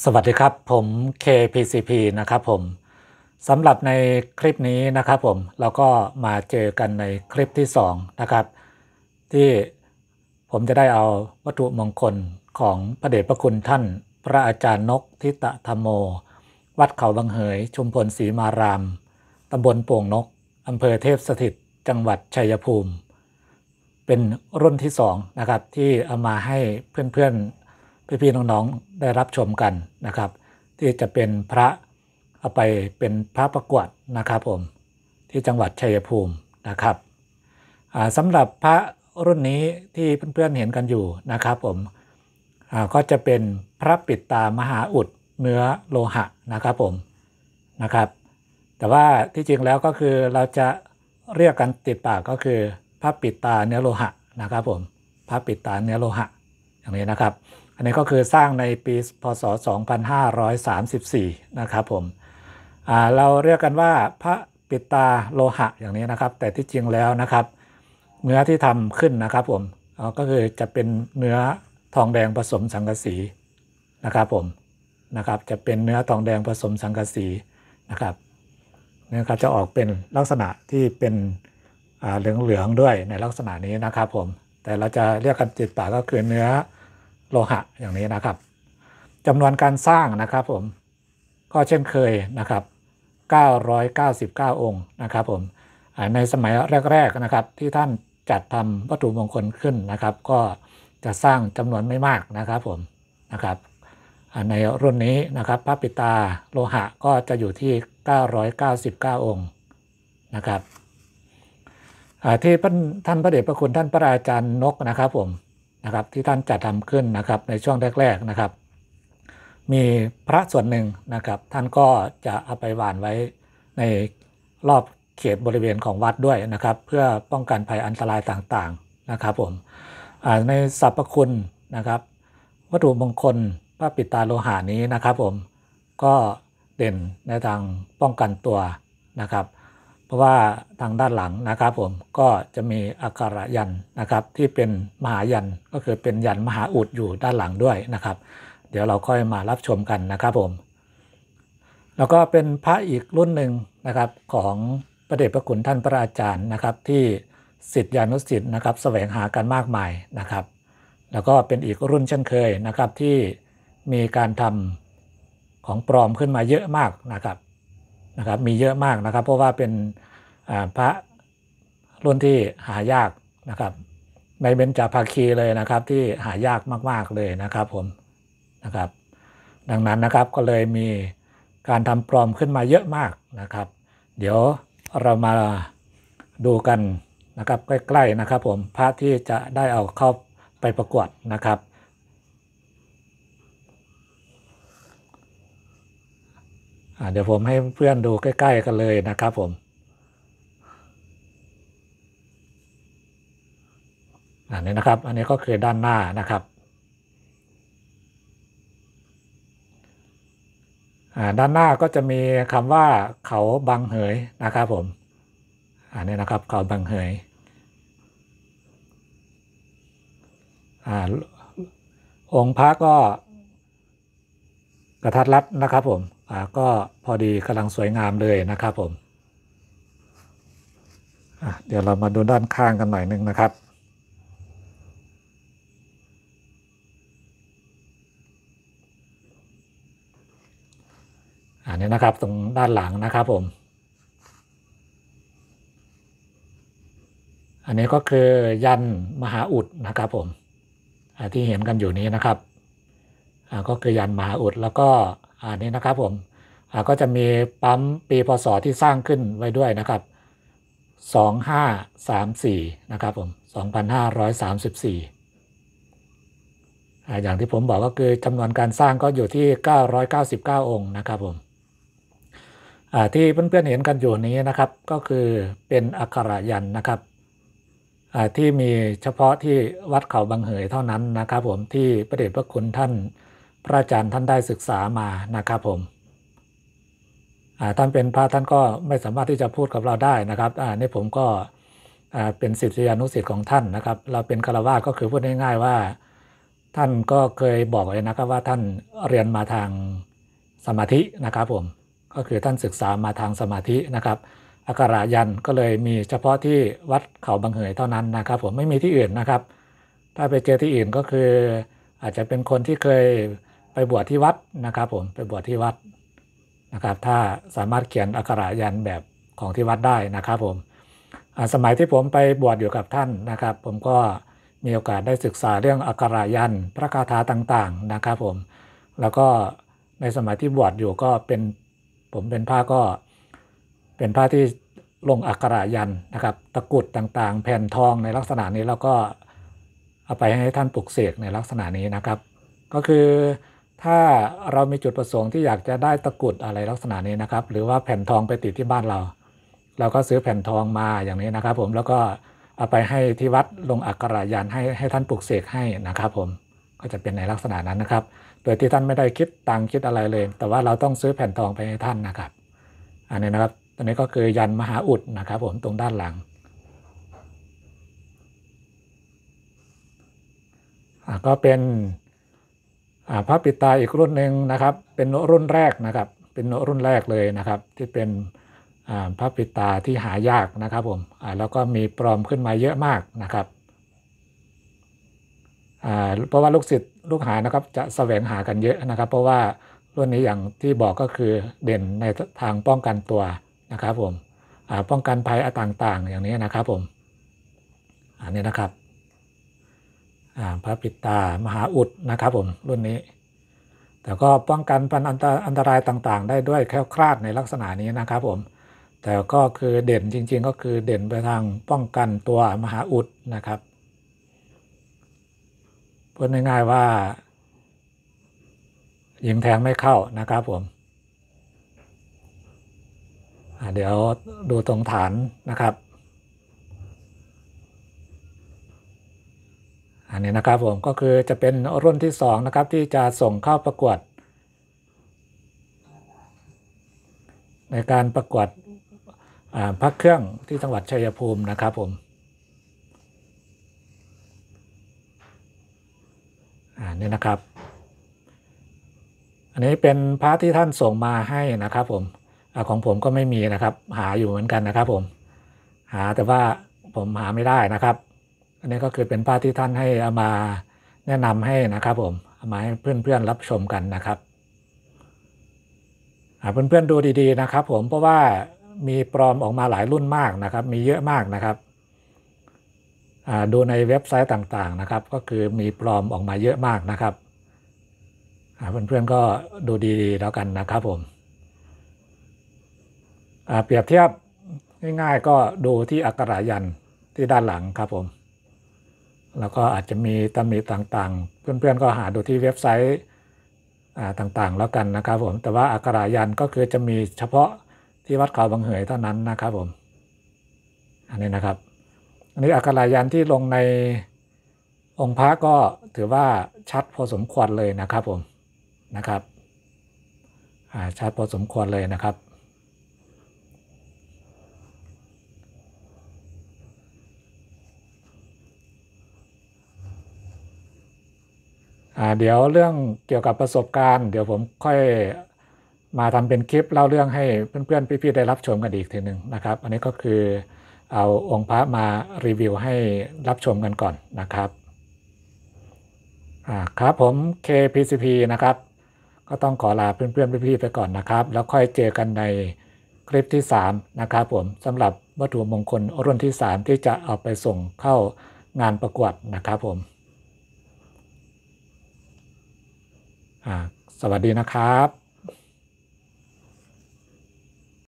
สวัสดีครับ ผม KPCP นะครับผม สำหรับในคลิปนี้นะครับผมเราก็มาเจอกันในคลิปที่ 2 นะครับ ที่ผมจะได้เอาวัตถุมงคลของพระเดชพระคุณท่าน พระอาจารย์นกทิตะธรรมโม วัดเขาบางเหย ชุมพลศรีมาราม ตำบลโป่งนก อำเภอเทพสถิตจังหวัดชัยภูมิ เป็นรุ่นที่ 2 นะครับ ที่เอามาให้เพื่อนพี่ๆน้องๆได้รับชมกันนะครับ ที่จะเป็นพระเอาไปเป็นพระประกวดนะครับผมที่จังหวัดชัยภูมินะครับสำหรับพระรุ่นนี้ที่เพื่อนๆเห็นกันอยู่นะครับผมก็จะเป็นพระปิดตามหาอุดเนื้อโลหะนะครับผมนะครับ แต่ว่าที่จริงแล้วก็คือเราจะเรียกกันติดปากก็คือพระปิดตาเนื้อโลหะนะครับผมพระปิดตาเนื้อโลหะอย่างนี้นะครับนนี้ก็คือสร้างในปีพศ2534นะครับผมเราเรียกกันว่าพระปิตาโลหะอย่างนี้นะครับ แต่ที่จริงแล้วนะครับเนื้อที่ทำขึ้นนะครับผมก็คือจะเป็นเนื้อทองแดงผสมสังกะสีนะครับผมนะครับจะเป็นเนื้อทองแดงผสมสังกะสีนะครับนี่ครับจะออกเป็นลักษณะที่เป็นเหลือง ๆ ด้วยในลักษณะนี้นะครับผมแต่เราจะเรียกกันติดปากก็คือเนื้อโลหะอย่างนี้นะครับจำนวนการสร้างนะครับผม ก็เช่นเคยนะครับ 999 องค์นะครับผมในสมัยแรก ๆ นะครับที่ท่านจัดทำวัตถุมงคลขึ้นนะครับ ก็จะสร้างจำนวนไม่มากนะครับผมนะครับในรุ่นนี้นะครับพระปิตาโลหะก็จะอยู่ที่ 999 องค์นะครับที่ท่านพระเดชพระคุณท่านพระอาจารย์นกนะครับผมนะครับที่ท่านจัดทำขึ้นนะครับในช่วงแรกๆนะครับ มีพระส่วนหนึ่งนะครับ ท่านก็จะเอาไปหวานไว้ในรอบเขตบริเวณของวัดด้วยนะครับ เพื่อป้องกันภัยอันตรายต่างๆนะครับ ผมในสรรพคุณนะครับ วัตถุมงคล พระปิตาโลหานี้นะครับ ผมก็เด่นในทางป้องกันตัวนะครับราะว่าทางด้านหลังนะครับผมก็จะมีอักขระยันนะครับ ที่เป็นมหายันก็คือเป็นยันมหาอุดอยู่ด้านหลังด้วยนะครับ เดี๋ยวเราค่อยมารับชมกันนะครับผมแล้วก็เป็นพระอีกรุ่นหนึ่งนะครับของประเดชพระคุณท่านพระอาจารย์นะครับ ที่สิทธิานุสิทธิ์นะครับสแสวงหากันมากมายนะครับ แล้วก็เป็นอีกรุ่นเช่นเคยนะครับ ที่มีการทำของปลอมขึ้นมาเยอะมากนะครับนะครับมีเยอะมากนะครับ เพราะว่าเป็นพระรุ่นที่หายากนะครับในเบญจภาคีเลยนะครับ ที่หายากมาก ๆ เลยนะครับผมนะครับ ดังนั้นนะครับก็เลยมีการทำปลอมขึ้นมาเยอะมากนะครับ เดี๋ยวเรามาดูกันนะครับ ใกล้ๆนะครับ ผมพระที่จะได้เอาเข้าไปประกวดนะครับเดี๋ยวผมให้เพื่อนดูใกล้ๆ กันเลยนะครับ ผม อันนี้นะครับ อันนี้ก็คือด้านหน้านะครับด้านหน้าก็จะมีคำว่า เขาบังเหยนะครับผม อันนี้นะครับ เขาบังเหยองค์พระก็ กระทัดรัดนะครับผมก็พอดีกำลังสวยงามเลยนะครับผม เดี๋ยวเรามาดูด้านข้างกันหน่อยนึงนะครับอันนี้นะครับตรงด้านหลังนะครับผม อันนี้ก็คือยันมหาอุดนะครับผมที่เห็นกันอยู่นี้นะครับก็คือยันมหาอุดแล้วก็อันนี้นะครับผมก็จะมีปั๊มปีพศที่สร้างขึ้นไว้ด้วยนะครับ 2534นะครับผม2534อย่างที่ผมบอกก็คือจำนวนการสร้างก็อยู่ที่ 999 องค์นะครับผมที่เพื่อนๆเห็นกันอยู่นี้นะครับ ก็คือเป็นอัคระยันนะครับ ที่มีเฉพาะที่วัดเขาบางเหยเท่านั้นนะครับผมที่ประเดชพระคุณท่านพระอาจารย์ท่านได้ศึกษามานะครับผมท่านเป็นพระท่านก็ไม่สามารถที่จะพูดกับเราได้นะครับนี่ผมก็เป็นศิษยานุศิษย์ของท่านนะครับ เราเป็นคารวะก็คือพูดง่ายๆว่าท่านก็เคยบอกเลยนะครับว่าท่านเรียนมาทางสมาธินะครับผมก็คือท่านศึกษามาทางสมาธินะครับอาการายันก็เลยมีเฉพาะที่วัดเขาบางเหยเท่านั้นนะครับ ผมไม่มีที่อื่นนะครับ ถ้าไปเจอที่อื่นก็คืออาจจะเป็นคนที่เคยไปบวชที่วัดนะครับผมไปบวชที่วัดนะครับถ้าสามารถเขียนอักขระยันแบบของที่วัดได้นะครับผมสมัยที่ผมไปบวชอยู่กับท่านนะครับ ผมก็มีโอกาสได้ศึกษาเรื่องอักขระยันพระคาถาต่างๆนะครับผมแล้วก็ในสมัยที่บวชอยู่ก็ เป็นผมเป็นผ้าก็เป็นผ้าที่ลงอักขระยันนะครับ ตะกุดต่างๆ แผ่นทองในลักษณะนี้แล้วก็เอาไปให้ท่านปลุกเสกในลักษณะนี้นะครับ ก็คือถ้าเรามีจุดประสงค์ที่อยากจะได้ตะกุดอะไรลักษณะนี้นะครับ หรือว่าแผ่นทองไปติดที่บ้านเรา เราก็ซื้อแผ่นทองมาอย่างนี้นะครับผมแล้วก็เอาไปให้ที่วัดลงอักขระยานให้ให้ท่านปลุกเสกให้นะครับ ผมก็จะเป็นในลักษณะนั้นนะครับ โดยที่ท่านไม่ได้คิดตังคิดอะไรเลย แต่ว่าเราต้องซื้อแผ่นทองไปให้ท่านนะครับ อันนี้นะครับตอนนี้ก็คือยันมหาอุดนะครับ ผมตรงด้านหลังก็เป็นพระปิตาอีกรุ่นหนึ่งนะครับ เป็นรุ่นแรกนะครับ เป็นรุ่นแรกเลยนะครับ ที่เป็นพระปิตาที่หายากนะครับผมแล้วก็มีปลอมขึ้นมาเยอะมากนะครับเพราะว่าลูกศิษย์ลูกหานะครับ จะแสวงหากันเยอะนะครับ เพราะว่ารุ่นนี้อย่างที่บอกก็คือเด่นในทางป้องกันตัวนะครับ ผมป้องกันภัยต่างๆ อย่างนี้นะครับผมอันนี้นะครับพระปิดตามหาอุดนะครับ ผมรุ่นนี้ แต่ก็ป้องกันปันอันตรายต่างๆ ได้ด้วยแค่คลาดในลักษณะนี้นะครับผมแต่ก็คือเด่นจริง ๆก็คือเด่นไปทางป้องกันตัวมหาอุดนะครับพูดง่ายๆว่ายิงแทงไม่เข้านะครับผมเดี๋ยวดูตรงฐานนะครับอันนี้นะครับผมก็คือจะเป็นรุ่นที่2นะครับที่จะส่งเข้าประกวด ในการประกวดพักเครื่องที่จังหวัดชัยภูมินะครับผมอันนี้นะครับ อันนี้เป็นพระที่ท่านส่งมาให้นะครับผมอของผมก็ไม่มีนะครับ หาอยู่เหมือนกันนะครับ ผมหาแต่ว่าผมหาไม่ได้นะครับอันนี้ก็คือเป็นภาพที่ท่านให้เอามาแนะนำให้นะครับผมเอามาให้เพื่อนๆรับชมกันนะครับ เพื่อนๆดูดีๆนะครับผมเพราะว่ามีปลอมออกมาหลายรุ่นมากนะครับ มีเยอะมากนะครับ ดูในเว็บไซต์ต่างๆนะครับ ก็คือมีปลอมออกมาเยอะมากนะครับ เพื่อนๆก็ดูดีๆ แล้วกันนะครับผมเปรียบเทียบง่าย ๆก็ดูที่อักขระยันที่ด้านหลังครับผมแล้วก็อาจจะมีตำหนิต่างๆ เพื่อนๆก็หาดูที่เว็บไซต์ต่างๆ แล้วกันนะครับผม แต่ว่าอักขรายันก็คือจะมีเฉพาะที่วัดเขาบางเหยเท่านั้นนะครับผมอันนี้นะครับ อันนี้อักขรายันที่ลงในองค์พระก็ถือว่าชัดพอสมควรเลยนะครับผมนะครับชัดพอสมควรเลยนะครับเดี๋ยวเรื่องเกี่ยวกับประสบการณ์เดี๋ยวผมค่อยมาทำเป็นคลิปเล่าเรื่องให้เพื่อนๆพี่ๆได้รับชมกันอีกทีหนึ่งนะครับ อันนี้ก็คือเอาองค์พระมารีวิวให้รับชมกันก่อนนะครับครับผม KPCP นะครับก็ต้องขอลาเพื่อนๆพี่ๆไปก่อนนะครับ แล้วค่อยเจอกันในคลิปที่3นะครับผมสำหรับวัตถุมงคลรุ่นที่ 3 ที่จะเอาไปส่งเข้างานประกวดนะครับผมสวัสดีนะครับ